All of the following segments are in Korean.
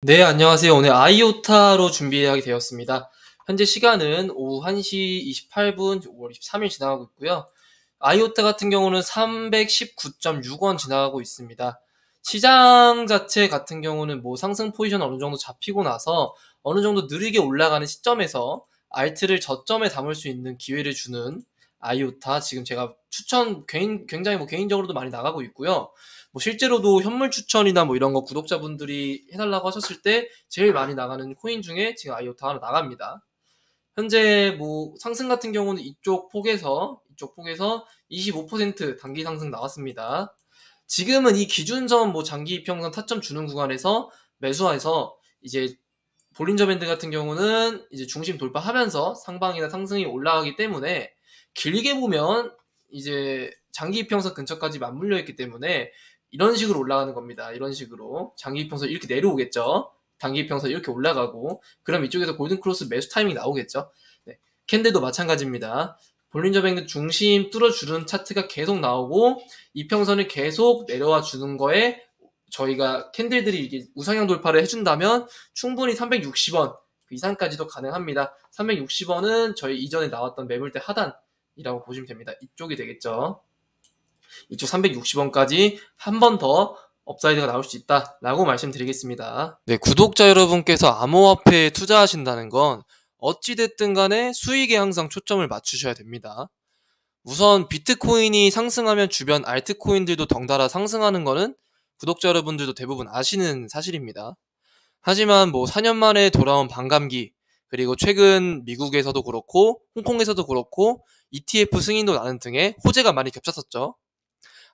네, 안녕하세요. 오늘 아이오타로 준비하게 되었습니다. 현재 시간은 오후 1시 28분, 5월 23일 지나가고 있고요. 아이오타 같은 경우는 319.6원 지나가고 있습니다. 시장 자체 같은 경우는 뭐 상승 포지션 어느 정도 잡히고 나서 어느 정도 느리게 올라가는 시점에서 알트를 저점에 담을 수 있는 기회를 주는 아이오타 지금 제가 추천 개인, 굉장히 뭐 개인적으로도 많이 나가고 있고요. 뭐 실제로도 현물 추천이나 뭐 이런 거 구독자분들이 해달라고 하셨을 때 제일 많이 나가는 코인 중에 지금 아이오타 하나 나갑니다. 현재 뭐 상승 같은 경우는 이쪽 폭에서 이쪽 폭에서 25% 단기 상승 나왔습니다. 지금은 이 기준선 뭐 장기 이평선 타점 주는 구간에서 매수해서 이제 볼린저 밴드 같은 경우는 이제 중심 돌파하면서 상방이나 상승이 올라가기 때문에 길게 보면 이제 장기 평선 근처까지 맞물려 있기 때문에 이런 식으로 올라가는 겁니다. 이런 식으로 장기 평선 이렇게 내려오겠죠. 단기 평선 이렇게 올라가고 그럼 이쪽에서 골든 크로스 매수 타이밍 이 나오겠죠. 네. 캔들도 마찬가지입니다. 볼린저 밴드 중심 뚫어주는 차트가 계속 나오고 이평선을 계속 내려와 주는 거에 저희가 캔들들이 이게 우상향 돌파를 해준다면 충분히 360원 그 이상까지도 가능합니다. 360원은 저희 이전에 나왔던 매물대 하단 이라고 보시면 됩니다. 이쪽이 되겠죠. 이쪽 360원까지 한 번 더 업사이드가 나올 수 있다라고 말씀드리겠습니다. 네, 구독자 여러분께서 암호화폐에 투자하신다는 건 어찌됐든 간에 수익에 항상 초점을 맞추셔야 됩니다. 우선 비트코인이 상승하면 주변 알트코인들도 덩달아 상승하는 거는 구독자 여러분들도 대부분 아시는 사실입니다. 하지만 뭐 4년 만에 돌아온 반감기, 그리고 최근 미국에서도 그렇고, 홍콩에서도 그렇고, ETF 승인도 나는 등의 호재가 많이 겹쳤었죠.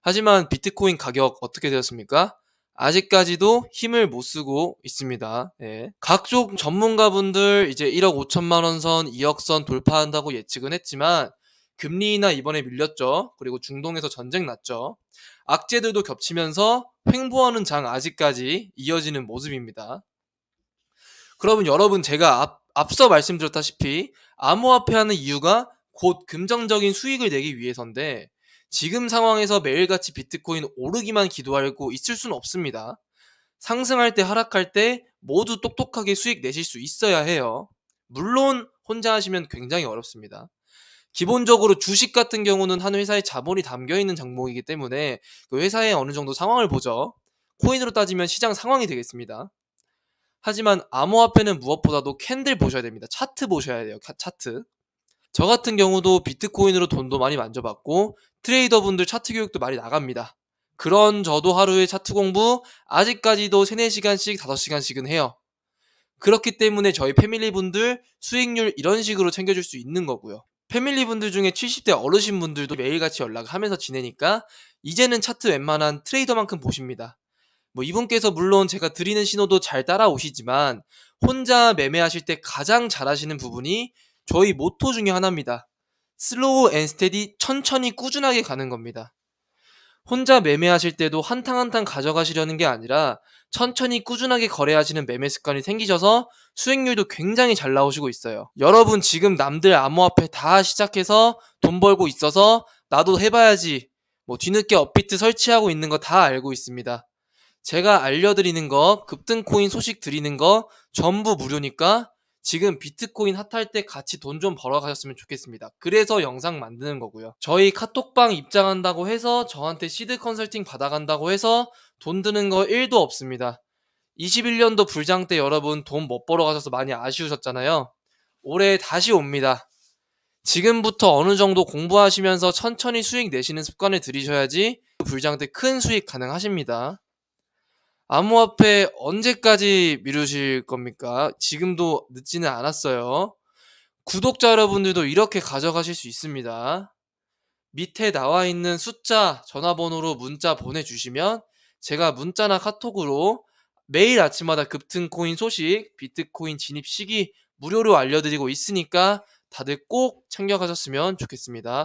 하지만 비트코인 가격 어떻게 되었습니까? 아직까지도 힘을 못 쓰고 있습니다. 예. 각종 전문가분들 이제 1억 5천만 원 선, 2억 선 돌파한다고 예측은 했지만 금리 인하 이번에 밀렸죠. 그리고 중동에서 전쟁 났죠. 악재들도 겹치면서 횡보하는 장 아직까지 이어지는 모습입니다. 그러면 여러분 제가 앞, 앞서 말씀드렸다시피 암호화폐하는 이유가 곧 긍정적인 수익을 내기 위해서인데 지금 상황에서 매일같이 비트코인 오르기만 기도하고 있을 수는 없습니다. 상승할 때 하락할 때 모두 똑똑하게 수익 내실 수 있어야 해요. 물론 혼자 하시면 굉장히 어렵습니다. 기본적으로 주식 같은 경우는 한 회사의 자본이 담겨 있는 장목이기 때문에 그 회사의 어느 정도 상황을 보죠. 코인으로 따지면 시장 상황이 되겠습니다. 하지만 암호화폐는 무엇보다도 캔들 보셔야 됩니다. 차트 보셔야 돼요. 차트. 저 같은 경우도 비트코인으로 돈도 많이 만져봤고 트레이더분들 차트 교육도 많이 나갑니다. 그런 저도 하루에 차트 공부 아직까지도 3, 4시간씩 5시간씩은 해요. 그렇기 때문에 저희 패밀리분들 수익률 이런 식으로 챙겨줄 수 있는 거고요. 패밀리분들 중에 70대 어르신분들도 매일같이 연락하면서 지내니까 이제는 차트 웬만한 트레이더만큼 보십니다. 뭐 이분께서 물론 제가 드리는 신호도 잘 따라오시지만 혼자 매매하실 때 가장 잘하시는 부분이 저희 모토 중에 하나입니다. 슬로우 앤 스테디 천천히 꾸준하게 가는 겁니다. 혼자 매매하실 때도 한탕 한탕 가져가시려는 게 아니라 천천히 꾸준하게 거래하시는 매매 습관이 생기셔서 수익률도 굉장히 잘 나오시고 있어요. 여러분 지금 남들 암호화폐 다 시작해서 돈 벌고 있어서 나도 해봐야지 뭐 뒤늦게 업비트 설치하고 있는 거 다 알고 있습니다. 제가 알려드리는 거 급등 코인 소식 드리는 거 전부 무료니까 지금 비트코인 핫할 때 같이 돈 좀 벌어가셨으면 좋겠습니다. 그래서 영상 만드는 거고요. 저희 카톡방 입장한다고 해서 저한테 시드 컨설팅 받아간다고 해서 돈 드는 거 1도 없습니다. 21년도 불장 때 여러분 돈 못 벌어가셔서 많이 아쉬우셨잖아요. 올해 다시 옵니다. 지금부터 어느 정도 공부하시면서 천천히 수익 내시는 습관을 들이셔야지 불장 때 큰 수익 가능하십니다. 암호화폐 언제까지 미루실 겁니까? 지금도 늦지는 않았어요. 구독자 여러분들도 이렇게 가져가실 수 있습니다. 밑에 나와 있는 숫자, 전화번호로 문자 보내주시면 제가 문자나 카톡으로 매일 아침마다 급등코인 소식, 비트코인 진입 시기 무료로 알려드리고 있으니까 다들 꼭 챙겨가셨으면 좋겠습니다.